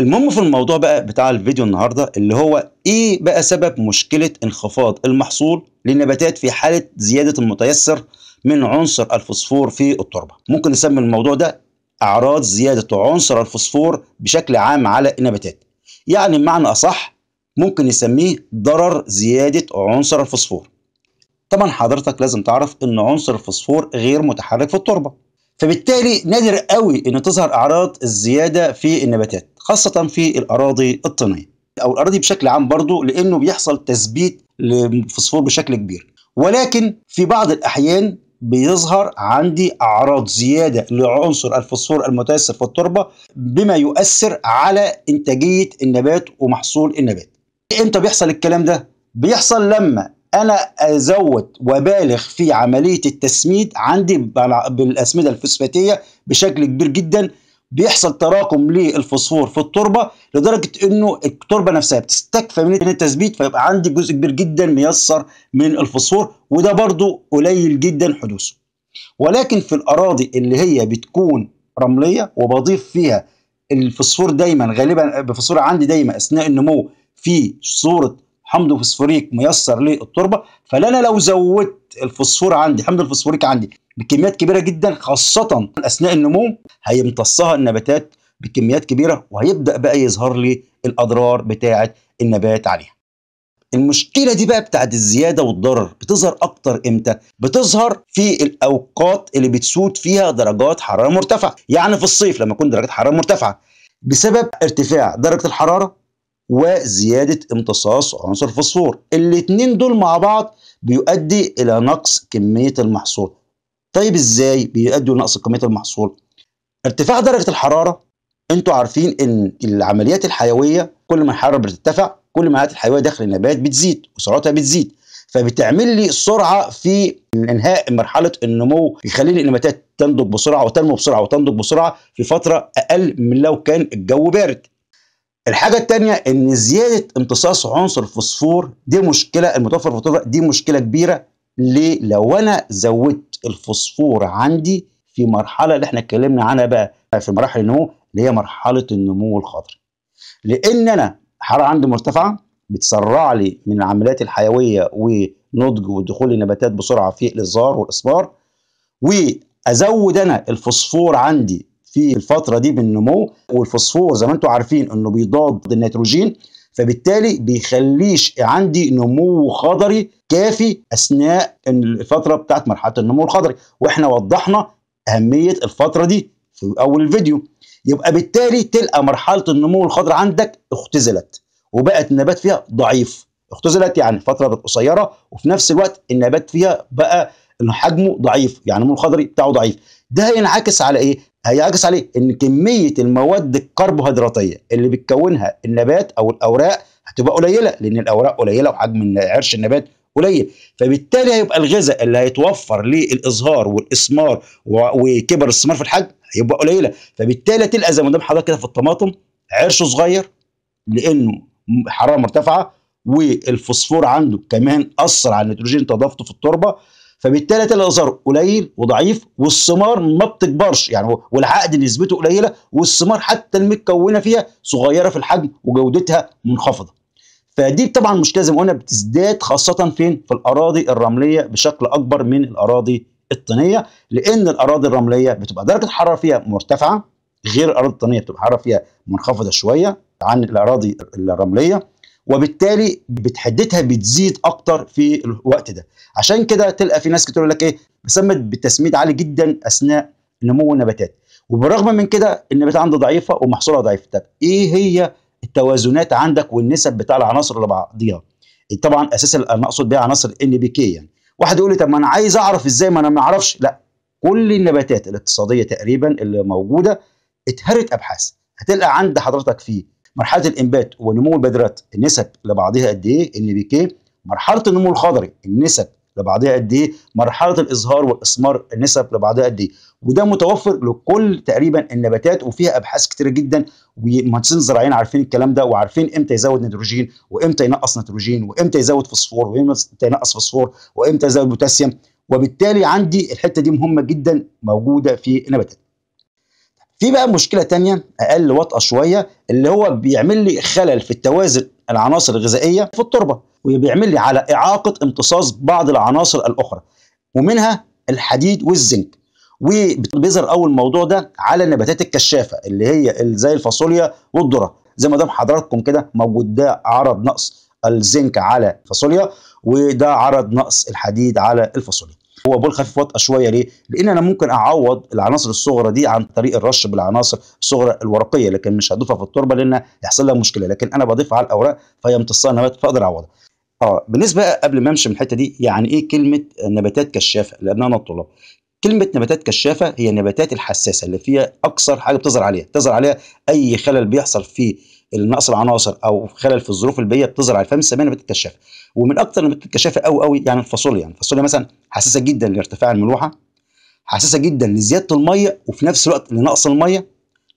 المهم في الموضوع بقى بتاع الفيديو النهارده اللي هو ايه بقى سبب مشكله انخفاض المحصول للنباتات في حاله زياده المتيسر من عنصر الفوسفور في التربه ممكن نسمي الموضوع ده اعراض زياده عنصر الفوسفور بشكل عام على النباتات يعني بمعنى اصح ممكن نسميه ضرر زياده عنصر الفوسفور طبعا حضرتك لازم تعرف ان عنصر الفوسفور غير متحرك في التربه فبالتالي نادر قوي ان تظهر اعراض الزياده في النباتات خاصة في الأراضي الطينية أو الأراضي بشكل عام برضو لأنه بيحصل تثبيت للفوسفور بشكل كبير ولكن في بعض الأحيان بيظهر عندي أعراض زيادة لعنصر الفوسفور المتأثر في التربة بما يؤثر على إنتاجية النبات ومحصول النبات إمتى بيحصل الكلام ده؟ بيحصل لما انا ازود وبالغ في عمليه التسميد عندي بالاسمده الفوسفاتيه بشكل كبير جدا بيحصل تراكم للفوسفور في التربه لدرجه انه التربه نفسها بتستكفى من التثبيت فيبقى عندي جزء كبير جدا ميسر من الفوسفور وده برضو قليل جدا حدوثه ولكن في الاراضي اللي هي بتكون رمليه وبضيف فيها الفوسفور دايما غالبا الفوسفور عندي دايما اثناء النمو في صوره حمض فوسفوريك ميسر للتربه فانا لو زودت الفوسفور عندي حمض الفوسفوريك عندي بكميات كبيره جدا خاصه اثناء النمو هيمتصها النباتات بكميات كبيره وهيبدا بقى يظهر لي الاضرار بتاعه النبات عليها المشكلة دي بقى بتاعه الزيادة والضرر بتظهر أكتر إمتى؟ بتظهر في الأوقات اللي بتسود فيها درجات حرارة مرتفعة، يعني في الصيف لما تكون درجات حرارة مرتفعة بسبب ارتفاع درجة الحرارة وزيادة امتصاص عنصر الفوسفور، الاتنين دول مع بعض بيؤدي إلى نقص كمية المحصول، طيب ازاي بيؤدوا لنقص كميه المحصول ارتفاع درجه الحراره انتوا عارفين ان العمليات الحيويه كل ما الحراره بترتفع كل ما الحيويه داخل النبات بتزيد وسرعتها بتزيد فبتعمل لي سرعه في انهاء مرحله النمو يخلي النباتات تنضج بسرعه وتنمو بسرعه وتنضج بسرعه في فتره اقل من لو كان الجو بارد. الحاجه الثانيه ان زياده امتصاص عنصر الفوسفور دي مشكله المتوفر في دي مشكله كبيره ليه؟ لو انا زودت الفوسفور عندي في مرحله اللي احنا اتكلمنا عنها بقى في مراحل النمو اللي هي مرحله النمو الخضري لان انا الحراره عندي مرتفعه بتسرع لي من العمليات الحيويه ونضج ودخول النباتات بسرعه في الاصغار والاصفار وازود انا الفوسفور عندي في الفتره دي بالنمو والفوسفور زي ما انتم عارفين انه بيضاد النيتروجين فبالتالي بيخليش عندي نمو خضري كافي اثناء الفتره بتاعت مرحله النمو الخضري واحنا وضحنا اهميه الفتره دي في اول الفيديو يبقى بالتالي تلقى مرحله النمو الخضري عندك اختزلت وبقت النبات فيها ضعيف اختزلت يعني الفتره بقت قصيره وفي نفس الوقت النبات فيها بقى حجمه ضعيف يعني النمو الخضري بتاعه ضعيف ده هينعكس على ايه هيعكس عليه ان كميه المواد الكربوهيدراتيه اللي بتكونها النبات او الاوراق هتبقى قليله لان الاوراق قليله وحجم عرش النبات قليل فبالتالي هيبقى الغذاء اللي هيتوفر للازهار والاسمار وكبر الاسمار في الحجم هيبقى قليله فبالتالي تلقى زي ما قدام حضرتك كده في الطماطم عرشه صغير لانه حراره مرتفعه والفوسفور عنده كمان اثر على النيتروجين تضافته في التربه فبالتالي الازهر قليل وضعيف والثمار ما بتكبرش يعني والعقد نسبته قليله والثمار حتى المتكونه فيها صغيره في الحجم وجودتها منخفضه فدي طبعا مش زي ما قلنا بتزداد خاصه فين في الاراضي الرمليه بشكل اكبر من الاراضي الطينيه لان الاراضي الرمليه بتبقى درجه الحراره فيها مرتفعه غير الاراضي الطينيه بتبقى الحراره فيها منخفضه شويه عن الاراضي الرمليه وبالتالي بتحدتها بتزيد اكتر في الوقت ده عشان كده تلقى في ناس كتير يقول لك ايه بسمت بالتسميد عالي جدا اثناء نمو النباتات وبالرغم من كده النبات عنده ضعيفه ومحصولها ضعيف طب ايه هي التوازنات عندك والنسب بتاع العناصر اللي بعضيها طبعا اساس انا اقصد بيها عناصر ان بي كي يعني واحد يقول لي طب ما انا عايز اعرف ازاي ما انا ما اعرفش لا كل النباتات الاقتصاديه تقريبا اللي موجوده اتهرت ابحاث هتلقى عند حضرتك في مرحله الانبات ونمو البذرات النسب لبعضها قد ايه ان بي كي مرحله النمو الخضري النسب لبعضها قد ايه مرحله الازهار والاسمار النسب لبعضها قد ايه وده متوفر لكل تقريبا النباتات وفيها ابحاث كتيره جدا ومهندسين الزراعيين عارفين الكلام ده وعارفين امتى يزود نيتروجين وامتى ينقص نيتروجين وامتى يزود فوسفور وامتى ينقص فوسفور وامتى يزود بوتاسيوم وبالتالي عندي الحته دي مهمه جدا موجوده في النباتات في بقى مشكله تانية اقل وطأه شويه اللي هو بيعمل لي خلل في التوازن العناصر الغذائيه في التربه وبيعمل لي على اعاقه امتصاص بعض العناصر الاخرى ومنها الحديد والزنك وبيظهر اول موضوع ده على النباتات الكشافه اللي هي زي الفاصوليا والذره زي ما دام حضراتكم كده موجود ده عرض نقص الزنك على الفاصوليا وده عرض نقص الحديد على الفاصوليا هو بول خفيف وطأة شويه ليه؟ لان انا ممكن اعوض العناصر الصغرى دي عن طريق الرش بالعناصر الصغرى الورقيه لكن مش هضيفها في التربه لان يحصل لها مشكله لكن انا بضيفها على الاوراق فهي امتصاها نبات فاقدر اعوضها. اه بالنسبه قبل ما امشي من الحته دي يعني ايه كلمه نباتات كشافه لان انا الطلاب كلمة نباتات كشافة هي النباتات الحساسة اللي فيها أكثر حاجة بتظهر عليها، بتظهر عليها أي خلل بيحصل في النقص العناصر او خلل في الظروف البيئيه بتظهر على الفم السمانه بتتكشف ومن اكثر اللي بتتكشف قوي قوي يعني الفاصوليا يعني الفاصوليا مثلا حساسه جدا لارتفاع الملوحه حساسه جدا لزياده الميه وفي نفس الوقت لنقص الميه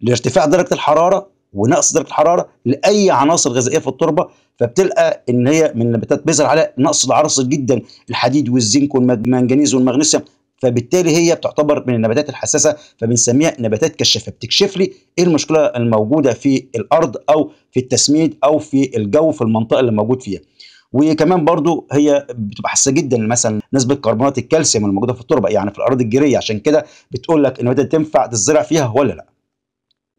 لارتفاع درجه الحراره ونقص درجه الحراره لاي عناصر غذائيه في التربه فبتلقى ان هي من النباتات بيظهر عليها نقص العناصر جدا الحديد والزنك والمنجنيز والمغنيسيوم فبالتالي هي بتعتبر من النباتات الحساسه فبنسميها نباتات كشافه بتكشف لي ايه المشكله الموجوده في الارض او في التسميد او في الجو في المنطقه اللي موجود فيها وكمان برضو هي بتبقى حساسه جدا مثلا نسبه كربونات الكالسيوم الموجوده في التربه يعني في الاراضي الجيريه عشان كده بتقول لك ان تنفع تزرع فيها ولا لا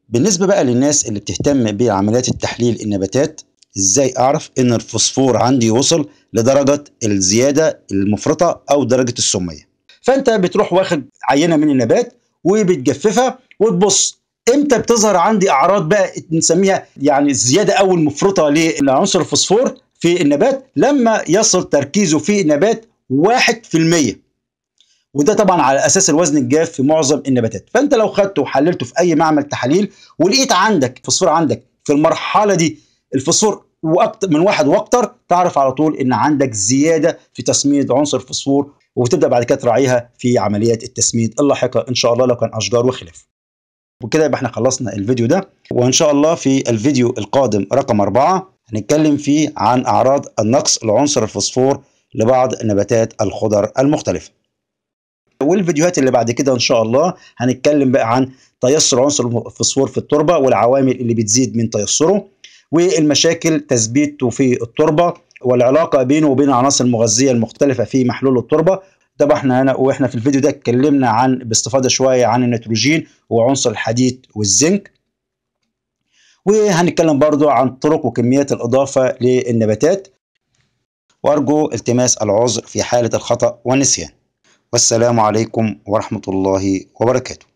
بالنسبه بقى للناس اللي بتهتم بعمليات التحليل النباتات ازاي اعرف ان الفوسفور عندي وصل لدرجه الزياده المفرطه او درجه السميه فانت بتروح واخد عينه من النبات وبتجففها وتبص امتى بتظهر عندي اعراض بقى نسميها يعني الزياده او المفرطه لعنصر الفوسفور في النبات لما يصل تركيزه في النبات 1% وده طبعا على اساس الوزن الجاف في معظم النباتات فانت لو خدته وحللته في اي معمل تحاليل ولقيت عندك فوسفور عندك في المرحله دي الفوسفور واكثر من واحد واكتر تعرف على طول ان عندك زياده في تسميه عنصر فوسفور وتبدا بعد كده تراعيها في عمليات التسميد اللاحقه ان شاء الله لو كان اشجار وخلف وبكده يبقى احنا خلصنا الفيديو ده وان شاء الله في الفيديو القادم رقم أربعة هنتكلم فيه عن اعراض النقص لعنصر الفوسفور لبعض نباتات الخضر المختلفه والفيديوهات اللي بعد كده ان شاء الله هنتكلم بقى عن تيسر عنصر الفوسفور في التربه والعوامل اللي بتزيد من تيسره والمشاكل تثبيته في التربه والعلاقه بينه وبين العناصر المغذيه المختلفه في محلول التربه طب احنا هنا واحنا في الفيديو ده اتكلمنا عن باستفاضه شويه عن النيتروجين وعنصر الحديد والزنك وهنتكلم برضو عن طرق وكميات الاضافه للنباتات وارجو التماس العذر في حاله الخطا والنسيان والسلام عليكم ورحمه الله وبركاته